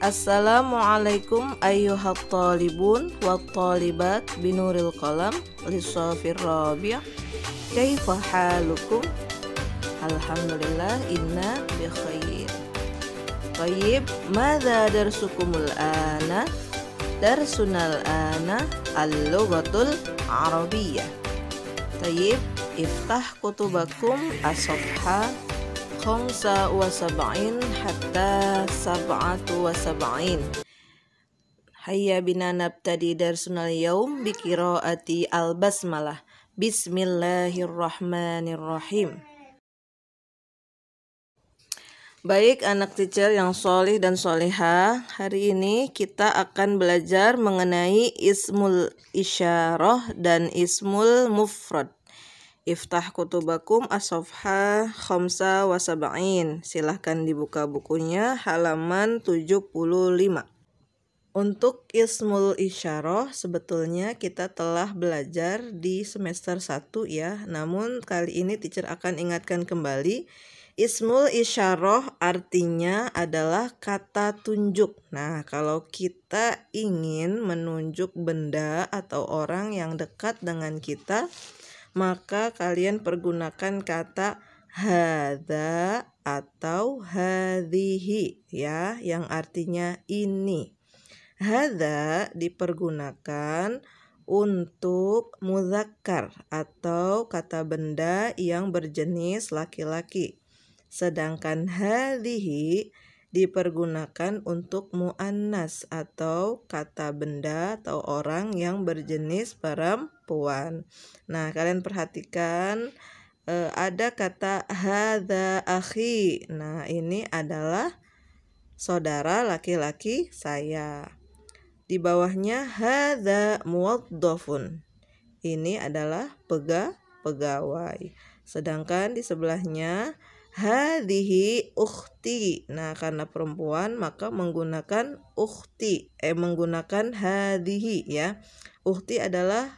Assalamualaikum ayuhat talibun wa talibat binuril qalam lisafir rabi' kaifa halukum Alhamdulillah inna bi khair Tayyib madha darsukumul ana darsunal ana al-lughatul arabiyyah Tayyib iftah kutubakum as khamsa wa sab'in hatta sab'atu wa sab'in. Hayya bina nabtadi darsunal yaum ati al-basmalah. Bismillahirrahmanirrahim. Baik anak teacher yang solih dan soleha, hari ini kita akan belajar mengenai ismul isyarah dan ismul mufrad. Iftah kutubakum asofha khomsa wasaba'in. Silahkan dibuka bukunya halaman 75. Untuk Ismul Isyarah sebetulnya kita telah belajar di semester 1 ya. Namun kali ini teacher akan ingatkan kembali Ismul Isyarah artinya adalah kata tunjuk. Nah, kalau kita ingin menunjuk benda atau orang yang dekat dengan kita, maka kalian pergunakan kata hada atau hadhihi ya yang artinya ini. Hada dipergunakan untuk muzakkar atau kata benda yang berjenis laki-laki. Sedangkan hadhihi dipergunakan untuk muannas atau kata benda atau orang yang berjenis perempuan. Nah, kalian perhatikan eh, ada kata hadza akhi. Nah, ini adalah saudara laki-laki saya. Di bawahnya hadza muwaddafun. Ini adalah pega pegawai. Sedangkan di sebelahnya hadihi ukhti. Nah, karena perempuan maka menggunakan ukhti, eh menggunakan hadihi ya. Ukhti adalah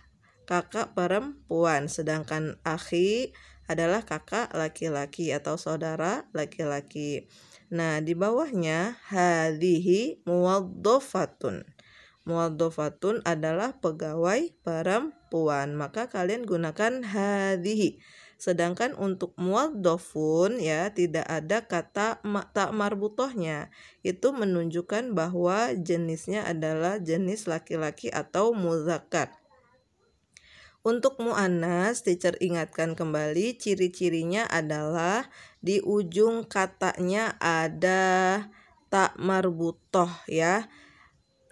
kakak perempuan, sedangkan akhi adalah kakak laki-laki atau saudara laki-laki. Nah, di bawahnya hadihi muwaddofatun. Muwaddofatun adalah pegawai perempuan, maka kalian gunakan hadihi Sedangkan untuk muadzofun ya tidak ada kata tak marbutohnya. Itu menunjukkan bahwa jenisnya adalah jenis laki-laki atau muzakkar. Untuk mu'anas, teacher ingatkan kembali ciri-cirinya adalah di ujung katanya ada tak marbutoh ya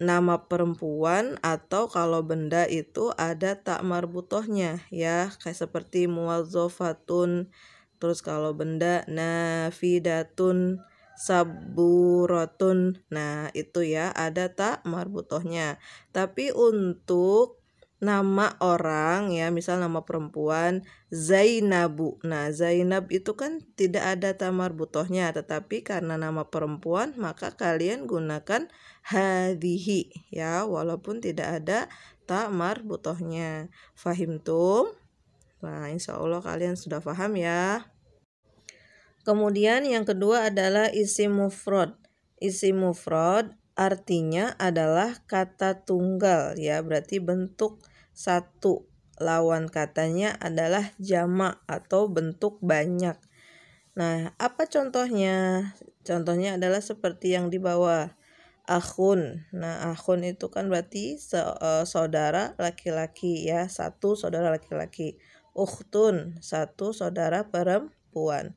nama perempuan atau kalau benda itu ada tak marbutohnya ya kayak seperti muazzofatun terus kalau benda nafidatun saburotun nah itu ya ada tak marbutohnya tapi untuk nama orang ya misal nama perempuan Zainabu. Nah Zainab itu kan tidak ada tamar butohnya tetapi karena nama perempuan maka kalian gunakan hadihi ya walaupun tidak ada tamar butohnya. Fahim tum? Nah insya Allah kalian sudah faham ya. Kemudian yang kedua adalah isimufrod. mufrod isi mufrod artinya adalah kata tunggal ya berarti bentuk satu, lawan katanya adalah jamak atau bentuk banyak. Nah, apa contohnya? Contohnya adalah seperti yang di bawah. akun, Nah, akun itu kan berarti e, saudara laki-laki ya, satu saudara laki-laki. Ukhtun, satu saudara perempuan.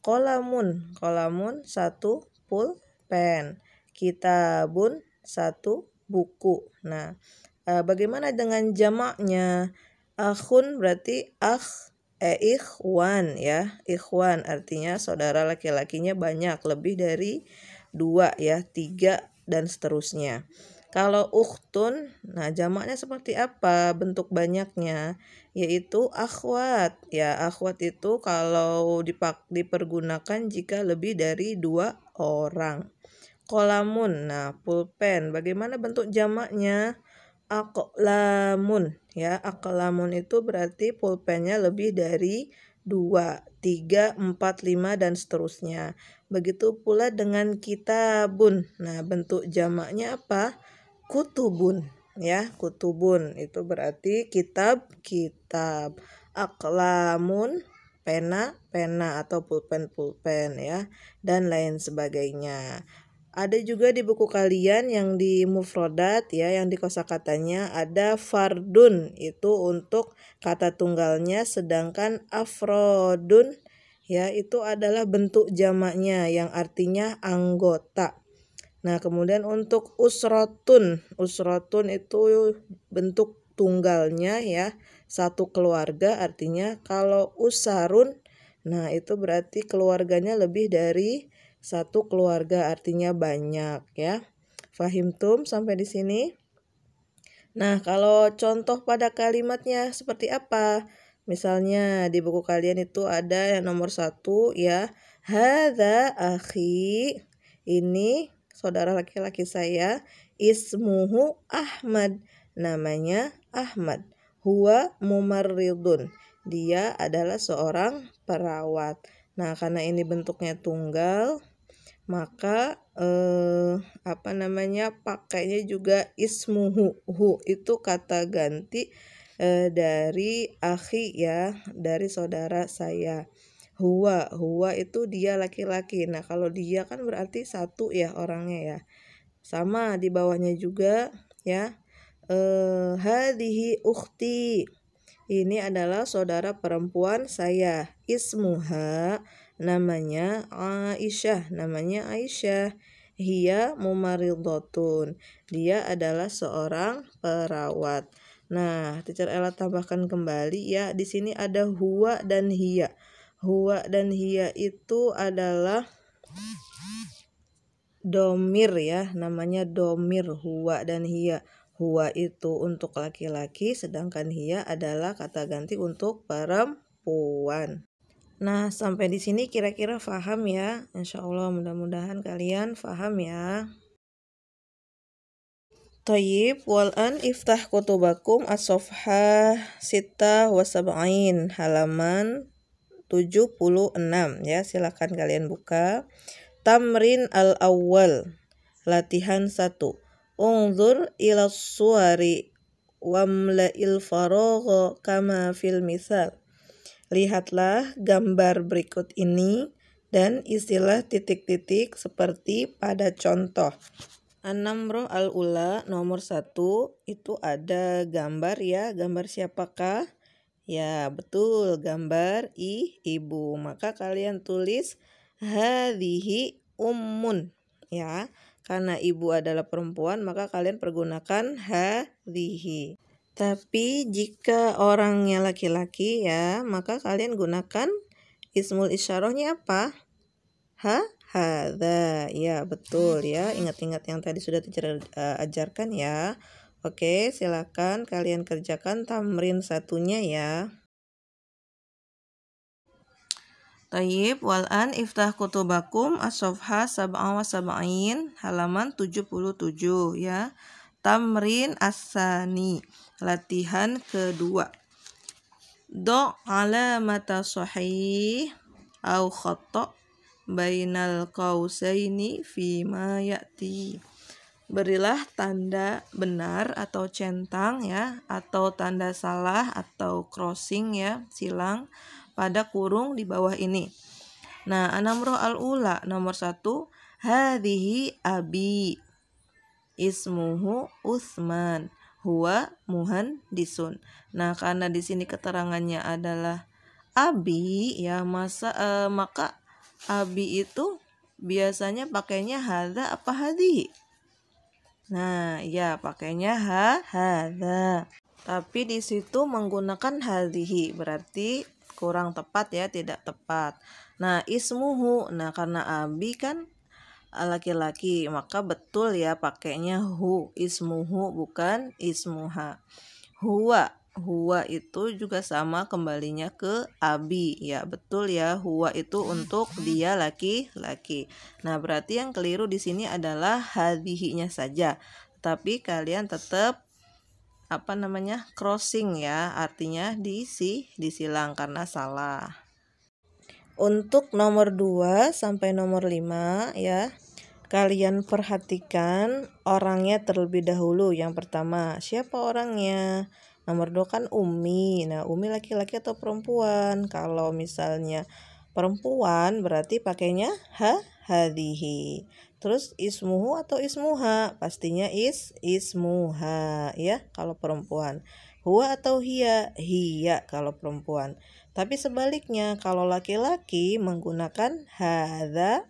Kolamun, kolamun satu pulpen. Kitabun satu buku. Nah, Uh, bagaimana dengan jamaknya? Akhun berarti akh eh, ikhwan ya. Ikhwan artinya saudara laki-lakinya banyak, lebih dari dua ya, tiga dan seterusnya. Kalau uktun, nah jamaknya seperti apa bentuk banyaknya? Yaitu akhwat. Ya, akhwat itu kalau dipak dipergunakan jika lebih dari dua orang. Kolamun, nah pulpen, bagaimana bentuk jamaknya? aklamun ya aklamun itu berarti pulpennya lebih dari dua tiga empat lima dan seterusnya begitu pula dengan kitabun nah bentuk jamaknya apa kutubun ya kutubun itu berarti kitab kitab aklamun pena pena atau pulpen pulpen ya dan lain sebagainya ada juga di buku kalian yang di mufrodat ya, yang di kosakatanya ada fardun itu untuk kata tunggalnya, sedangkan afrodun ya itu adalah bentuk jamaknya yang artinya anggota. Nah, kemudian untuk usrotun, usrotun itu bentuk tunggalnya ya, satu keluarga artinya kalau usarun, nah itu berarti keluarganya lebih dari satu keluarga artinya banyak ya. fahim tum sampai di sini? Nah, kalau contoh pada kalimatnya seperti apa? Misalnya di buku kalian itu ada yang nomor satu ya. Hada akhi. Ini saudara laki-laki saya. Ismuhu Ahmad. Namanya Ahmad. Huwa mumarridun. Dia adalah seorang perawat. Nah, karena ini bentuknya tunggal, maka eh, apa namanya pakainya juga ismuhu hu itu kata ganti eh, dari akhi ya dari saudara saya huwa huwa itu dia laki-laki nah kalau dia kan berarti satu ya orangnya ya sama di bawahnya juga ya eh hadihi ukti ini adalah saudara perempuan saya ismuha namanya Aisyah, namanya Aisyah. Hia mumaridotun. Dia adalah seorang perawat. Nah, teacher Ella tambahkan kembali ya, di sini ada huwa dan hia. Huwa dan hia itu adalah domir ya, namanya domir huwa dan hia. Huwa itu untuk laki-laki, sedangkan hia adalah kata ganti untuk perempuan. Nah, sampai di sini kira-kira paham ya. Insya Allah mudah-mudahan kalian paham ya. Toyib wal'an iftah kutubakum asofha sita wasab'ain halaman 76 ya. Silahkan kalian buka. Tamrin al awal latihan 1. Ungzur ila wamla il faragha kama fil misal. Lihatlah gambar berikut ini dan istilah titik-titik seperti pada contoh. Anamroh al-Ula nomor 1 itu ada gambar ya, gambar siapakah? Ya, betul, gambar i ibu. Maka kalian tulis hadihi umun ya. Karena ibu adalah perempuan, maka kalian pergunakan hadihi tapi jika orangnya laki-laki ya, maka kalian gunakan ismul isyarahnya apa? Ha? Hada. Ya, betul ya. Ingat-ingat yang tadi sudah diajarkan eh, ya. Oke, silakan kalian kerjakan tamrin satunya ya. Tayyib wal'an iftah kutubakum asofha safha sab'a wa sab'ain halaman 77 ya tamrin asani. Latihan kedua. Do ala mata sahih au khata bainal fi fima ya'ti. Berilah tanda benar atau centang ya atau tanda salah atau crossing ya silang pada kurung di bawah ini. Nah, anamroh al-ula nomor satu hadhihi abi ismuhu Utsman huwa disun. Nah, karena di sini keterangannya adalah abi ya masa eh, maka abi itu biasanya pakainya hadza apa hadi. Nah, ya pakainya ha hadza. Tapi di situ menggunakan hadhi, berarti kurang tepat ya, tidak tepat. Nah, ismuhu. Nah, karena abi kan Eh, laki-laki maka betul ya pakainya hu ismuhu bukan ismuha huwa huwa itu juga sama kembalinya ke abi ya betul ya huwa itu untuk dia laki-laki nah berarti yang keliru di sini adalah hadihinya saja tapi kalian tetap apa namanya crossing ya artinya diisi disilang karena salah untuk nomor 2 sampai nomor 5 ya, kalian perhatikan orangnya terlebih dahulu. Yang pertama, siapa orangnya? Nomor 2 kan Umi. Nah, Umi laki-laki atau perempuan? Kalau misalnya perempuan berarti pakainya ha hadihi. Terus ismuhu atau ismuha? Pastinya is ismuha ya kalau perempuan. Hua atau hiya? Hiya kalau perempuan. Tapi sebaliknya, kalau laki-laki menggunakan hadza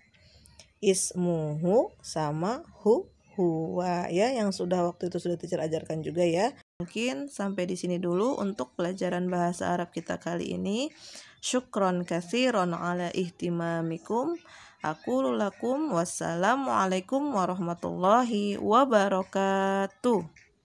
ismuhu sama hu huwa ya yang sudah waktu itu sudah teacher ajarkan juga ya. Mungkin sampai di sini dulu untuk pelajaran bahasa Arab kita kali ini. Syukron kathiron ala ihtimamikum. Aku lulakum wassalamualaikum warahmatullahi wabarakatuh.